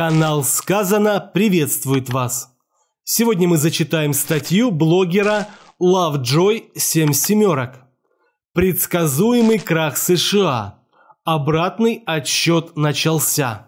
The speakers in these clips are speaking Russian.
Канал «Сказано» приветствует вас! Сегодня мы зачитаем статью блогера Lovejoy 7 семерок. Предсказуемый крах США. Обратный отсчет начался.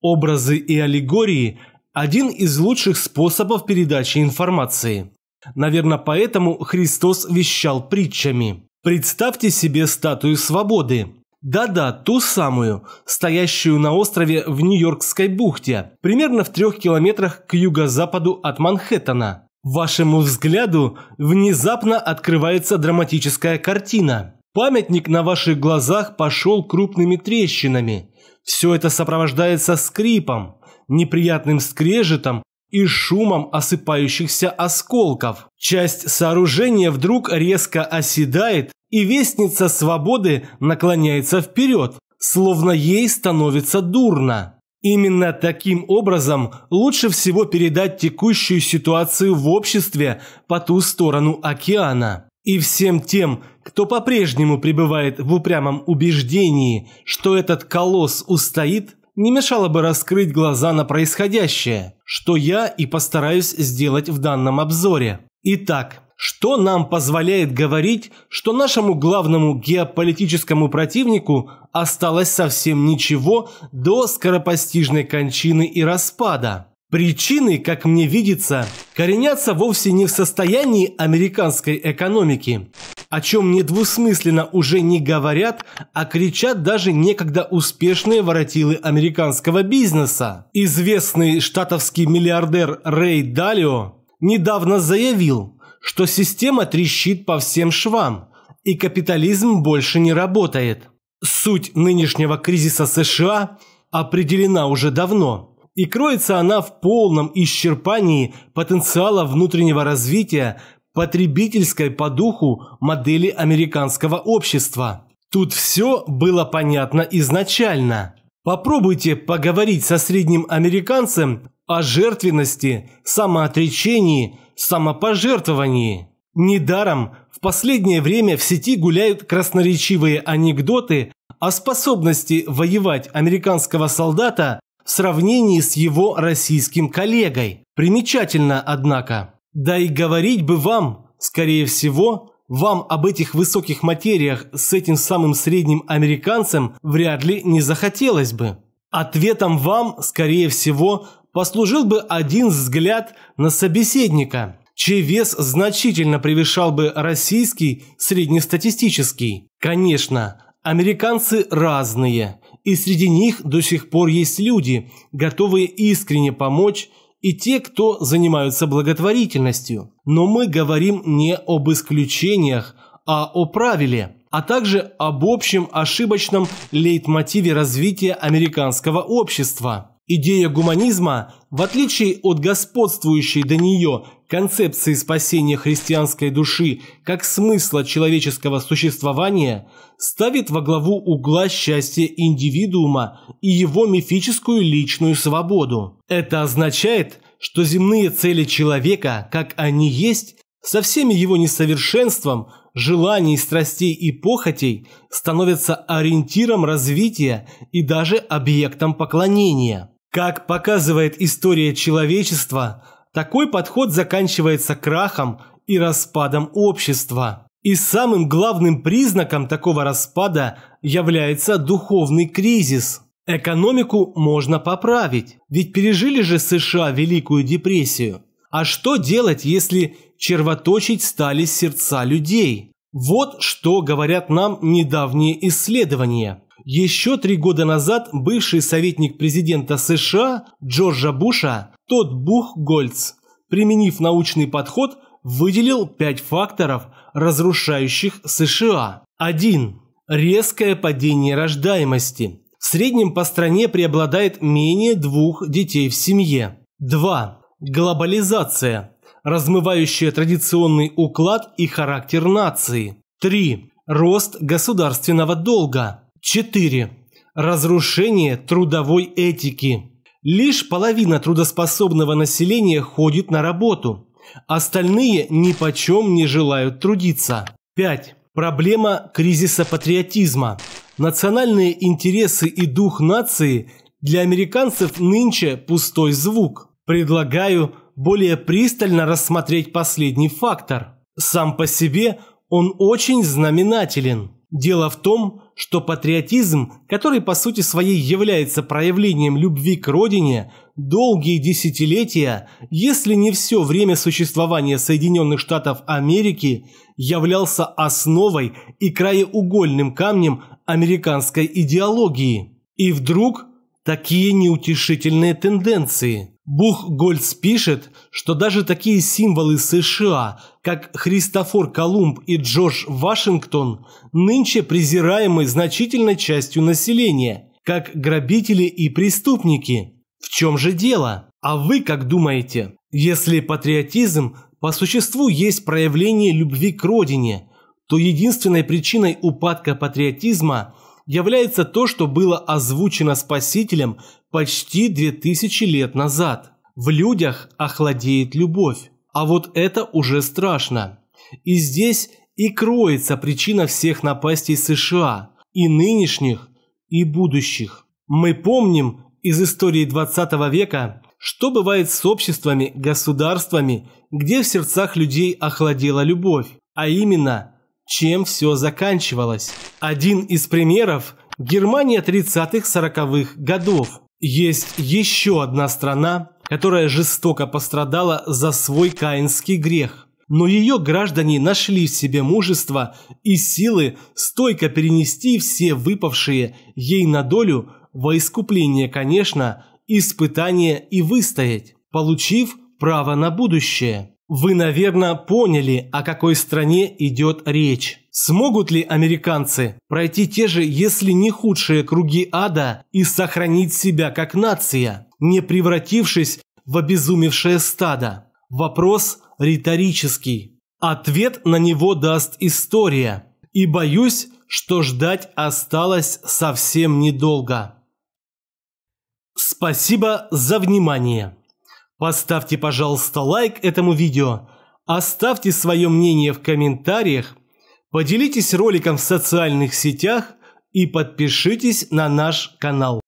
Образы и аллегории – один из лучших способов передачи информации. Наверное, поэтому Христос вещал притчами. Представьте себе статую свободы, да-да, ту самую, стоящую на острове в Нью-Йоркской бухте, примерно в трех километрах к юго-западу от Манхэттена. Вашему взгляду внезапно открывается драматическая картина. Памятник на ваших глазах пошел крупными трещинами. Все это сопровождается скрипом, неприятным скрежетом и шумом осыпающихся осколков. Часть сооружения вдруг резко оседает, и Вестница Свободы наклоняется вперед, словно ей становится дурно. Именно таким образом лучше всего передать текущую ситуацию в обществе по ту сторону океана. И всем тем, кто по-прежнему пребывает в упрямом убеждении, что этот колосс устоит, не мешало бы раскрыть глаза на происходящее, что я и постараюсь сделать в данном обзоре. Итак, что нам позволяет говорить, что нашему главному геополитическому противнику осталось совсем ничего до скоропостижной кончины и распада. Причины, как мне видится, коренятся вовсе не в состоянии американской экономики, о чем недвусмысленно уже не говорят, а кричат даже некогда успешные воротилы американского бизнеса. Известный штатовский миллиардер Рэй Далио недавно заявил, что система трещит по всем швам, и капитализм больше не работает. Суть нынешнего кризиса США определена уже давно, и кроется она в полном исчерпании потенциала внутреннего развития потребительской по духу модели американского общества. Тут все было понятно изначально. Попробуйте поговорить со средним американцем о жертвенности, самоотречении, самопожертвовании. Недаром в последнее время в сети гуляют красноречивые анекдоты о способности воевать американского солдата в сравнении с его российским коллегой. Примечательно, однако, да и говорить бы вам, скорее всего, вам об этих высоких материях с этим самым средним американцем вряд ли не захотелось бы. Ответом вам, скорее всего, послужил бы один взгляд на собеседника, чей вес значительно превышал бы российский среднестатистический. Конечно, американцы разные, и среди них до сих пор есть люди, готовые искренне помочь и те, кто занимаются благотворительностью. Но мы говорим не об исключениях, а о правиле, а также об общем ошибочном лейтмотиве развития американского общества. Идея гуманизма, в отличие от господствующей до нее концепции спасения христианской души как смысла человеческого существования, ставит во главу угла счастье индивидуума и его мифическую личную свободу. Это означает, что земные цели человека, как они есть, со всеми его несовершенством, желаний, страстей и похотей, становятся ориентиром развития и даже объектом поклонения. Как показывает история человечества, такой подход заканчивается крахом и распадом общества. И самым главным признаком такого распада является духовный кризис. Экономику можно поправить, ведь пережили же США Великую депрессию. А что делать, если червоточить стали сердца людей? Вот что говорят нам недавние исследования. Еще три года назад бывший советник президента США Джорджа Буша Тодд Бух Гольц, применив научный подход, выделил пять факторов, разрушающих США. 1. Резкое падение рождаемости. В среднем по стране преобладает менее двух детей в семье. 2. Глобализация, размывающая традиционный уклад и характер нации. 3. Рост государственного долга. 4. Разрушение трудовой этики. Лишь половина трудоспособного населения ходит на работу. Остальные ни почем не желают трудиться. 5. Проблема кризиса патриотизма. Национальные интересы и дух нации для американцев нынче пустой звук. Предлагаю более пристально рассмотреть последний фактор. Сам по себе он очень знаменателен. Дело в том, что патриотизм, который по сути своей является проявлением любви к родине, долгие десятилетия, если не все время существования Соединенных Штатов Америки, являлся основой и краеугольным камнем американской идеологии. И вдруг такие неутешительные тенденции. Бухгольц пишет, что даже такие символы США, как Христофор Колумб и Джордж Вашингтон, нынче презираемы значительной частью населения, как грабители и преступники. В чем же дело? А вы как думаете? Если патриотизм по существу есть проявление любви к родине, то единственной причиной упадка патриотизма является то, что было озвучено Спасителем почти две тысячи лет назад. В людях охладеет любовь. А вот это уже страшно. И здесь и кроется причина всех напастей США, и нынешних, и будущих. Мы помним из истории 20 века, что бывает с обществами, государствами, где в сердцах людей охладела любовь, а именно, чем все заканчивалось. Один из примеров – Германия 30-40-х годов. Есть еще одна страна, которая жестоко пострадала за свой каинский грех. Но ее граждане нашли в себе мужество и силы стойко перенести все выпавшие ей на долю во искупление, конечно, испытание и выстоять, получив право на будущее. Вы, наверное, поняли, о какой стране идет речь. Смогут ли американцы пройти те же, если не худшие круги ада и сохранить себя как нация, не превратившись в обезумевшее стадо? Вопрос риторический. Ответ на него даст история. И боюсь, что ждать осталось совсем недолго. Спасибо за внимание. Поставьте, пожалуйста, лайк этому видео, оставьте свое мнение в комментариях – Поделитесь роликом в социальных сетях и подпишитесь на наш канал.